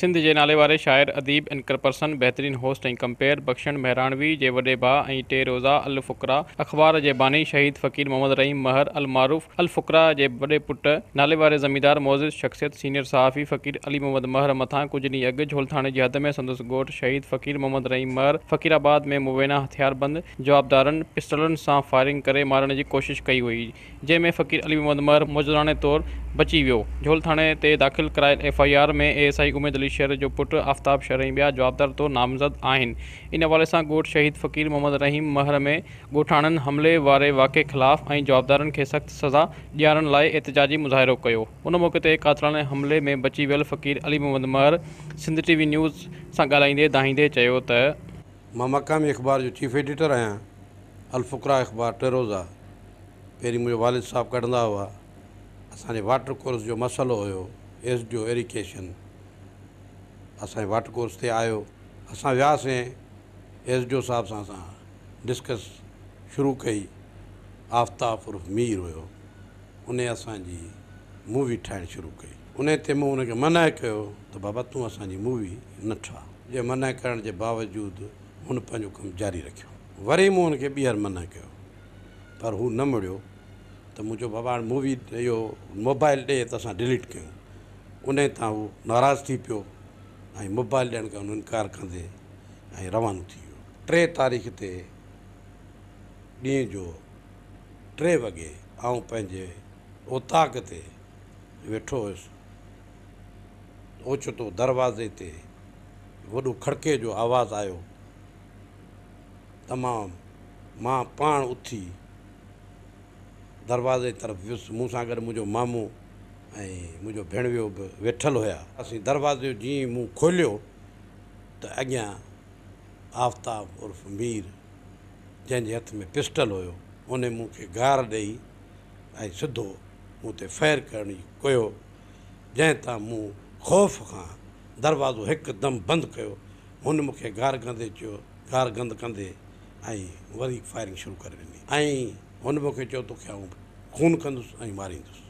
सिंध जे नाले वारे शाइर अदीब एंकर पर्सन बहितरीन होस्ट ऐं कंपेयर बख़्शन मेराणवी जे वॾे भाउ ऐं टे रोज़ा अल फ़ुकरा अख़बार जे बानी शहीद फ़क़ीर मोहम्मद रहीम महर अल मारूफ़ अल फ़ुक़रा जे वॾे पुटु नाले वारे ज़मीदार मोज़िज़ शख़्सियत सीनियर सहाफ़ी फ़क़ीर अली मोहम्मद महर मथां कुझु ॾींहुं अॻु झोलथाणे जी हद में संदसि घोट शहीद फ़क़ीर मोहम्मद रहीम महर फ़क़ीराबाद में मुबैना हथियारबंद जवाबदारनि पिस्टलनि सां फायरिंग करे मारण जी कोशिशि कई हुई जंहिंमें फ़क़ीर अली मोहम्मद महर मुाने तौरु बची वियो झोलथाणे ते दाख़िल करायल एफ आई आर में एस आई उमेद अली शहर जो पुटु आफ़्ता शरहम ॿिया जवाबदार तौ नामज़द आहिनि इन हवाले सां ॻोठु शहीद फ़क़ीर मोहम्मद रहीम महर में ॻोठाणनि हमले वारे वाक़े ख़िलाफ़ ऐं जवाबदारनि खे सख़्तु सज़ा ॾियारण लाइ एतिजाजी मुज़ाहिरो कयो उन मौक़े ते कातलराने हमले में बची वियल फ़क़ीर अली मोहम्मद महर सिंध टी वी न्यूज़ सां ॻाल्हाईंदे धाहींदे चयो त मां मक़ामी अख़बार जो चीफ एडिटर आहियां अलफुकरा अख़बार टेरोज़ा पहिरीं मुंहिंजो वालिद साहबु कढंदा हुआ असांजे वाटर कोर्स जो मसालो हुयो एस डी ओ एरिगेशन असांजे वाटर कोर्स ते आयो असां वियासीं एस डी ओ साहिब सां असां डिस्कस शुरू कई आफ़्ता उर्फ मीर हुयो उन असांजी मूवी ठाहिणु शुरू कई उन ते मूं हुनखे मना कयो त बाबा तूं असांजी मूवी न ठा जे मना करण जे बावजूदि हुन पंहिंजो कमु जारी रखियो वरी मूं हुनखे ॿीहर मना कयो पर हू न मुड़ियो त मुंहिंजो बाबा हाणे मूवी इहो मोबाइल ॾिए त असां डिलीट कयूं उन तां उहो नाराज़ु थी पियो ऐं मोबाइल ॾियण खे हुन इनकार कंदे ऐं रवानो थी वियो टे तारीख़ ते ॾींहं जो टे वॻे आऊं पंहिंजे ओताक ते वेठो हुउसि ओचितो दरवाज़े ते वॾो खड़के जो आवाज़ु आयो तमामु मां पाण उथी दरवाज़े तरफ़ वियुसि मूंसां गॾु मुंहिंजो मामू ऐं मुंहिंजो भेण बि वेठल हुया असीं दरवाज़े जीअं मूं खोलियो त अॻियां आफ़्ता उर्फ़ मीर जंहिंजे हथ में पिस्टल हुयो उन मूंखे गार ॾेई ऐं सिधो मूं ते फायर करणी कयो जंहिं त मूं ख़ौफ़ खां दरवाज़ो हिकदमि बंदि कयो हुन मूंखे गार गंदे चयो घार गंदि कंदे ऐं वरी फायरिंग शुरू करे ॾिनी ऐं हुन मूंखे चयो तोखे आऊं खून कंदुसि ऐं मारींदुसि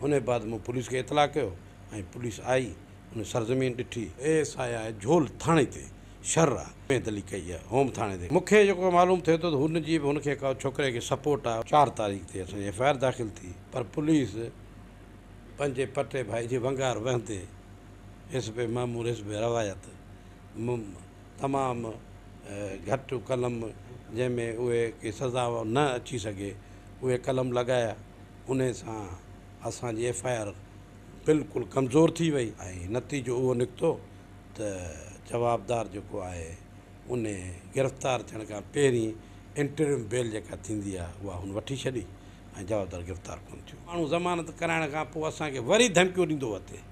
हुन बाद मूं पुलिस खे इतलाह कयो ऐं पुलिस आई हुन सरज़मीन ॾिठी एस आई आहे झोल थाणे ते शर आहे दली कई आहे होम थाणे ते मूंखे जेको मालूम थिए थो त हुनजी बि हुनखे का छोकिरे खे सपोर्ट आहे चारि तारीख़ ते असांजी एफ आई आर दाख़िल थी पर पुलिस पंजे पटे भाई जी वंगार वहंदे हिसबे मामूर हिसबे रवायत तमामु घटि कलम जंहिंमें उहे के सज़ा न अची सघे उहे कलम लॻाया उन सां असांजी एफ आई आर बिल्कुलु कमज़ोर थी वई ऐं नतीजो उहो निकितो त जवाबदार जेको आहे उन गिरफ़्तार थियण खां पहिरीं इंटरव्यू बेल जेका थींदी आहे उहा हुन वठी छॾी ऐं जवाबदार गिरफ़्तार कोन थियो माण्हू ज़मानत कराइण खां पोइ असांखे वरी धमकियूं ॾींदो वठे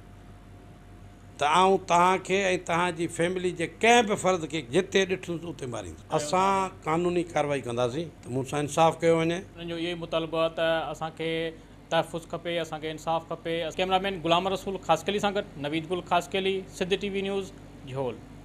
त आऊं तव्हांखे ऐं तव्हांजी फैमिली जे कंहिं बि फ़र्द खे जिते ॾिठुसि उते मारींदुसि असां कानूनी कारवाई कंदासीं त मूंसां इंसाफ़ु कयो वञे उनजो इहो ई मुतालबो आहे त असांखे तहफ़ुज़ खपे असांखे इंसाफ़ु खपे कैमरामैन गुलाम रसूल खासकली सां गॾु नवीद गुल खासकली सिद्ध टी वी न्यूज़ झोल